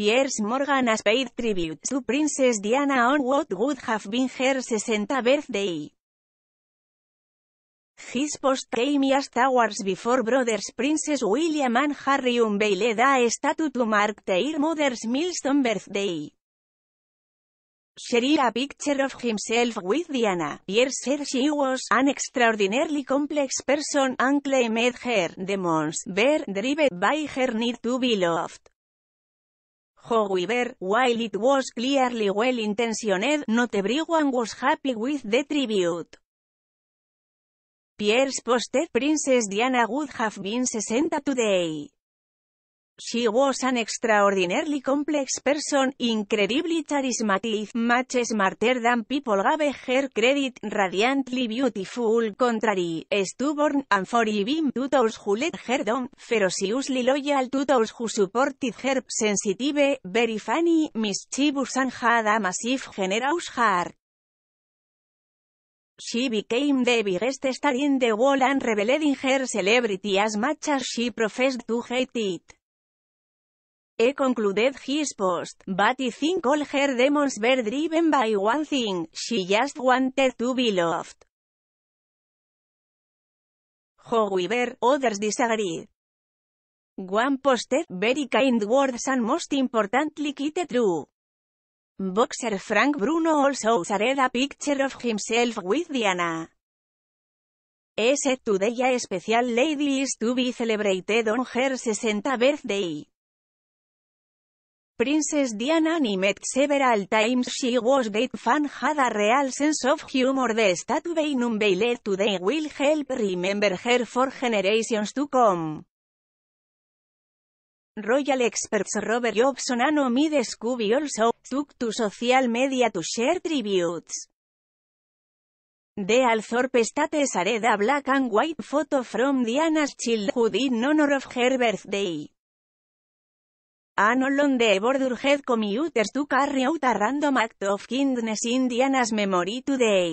Pierce Morgan has paid tribute to Princess Diana on what would have been her 60th birthday. His post came years before brothers Princess William and Harry unveiled a statue to mark their mother's milestone birthday. Sharing a picture of himself with Diana, Pierce said she was an extraordinarily complex person and claimed her demons were driven by her need to be loved. However, while it was clearly well-intentioned, not everyone was happy with the tribute. Pierre's poster Princess Diana would have been 60 today. She was an extraordinarily complex person, incredibly charismatic, much smarter than people gave her credit, radiantly beautiful, contrary, stubborn, and even to those who let her down, ferociously loyal to those who supported her, sensitive, very funny, mischievous and had a massive generous heart. She became the biggest star in the world and revealed in her celebrity as much as she professed to hate it. He concluded his post, but I think all her demons were driven by one thing, she just wanted to be loved. However, others disagreed. One posted very kind words and most importantly quite true. Boxer Frank Bruno also shared a picture of himself with Diana. ese today a special lady is to be celebrated on her 60th birthday. Princess Diana met several times she was great fan had a real sense of humor the statue in unveiled today will help remember her for generations to come. Royal experts Robert Jobson and Scooby also took to social media to share tributes. The Althorpe status Areda black and white photo from Diana's childhood in honor of her birthday. Anolon ah, de bordur head commuters to carry out a random act of kindness Indiana's memory today.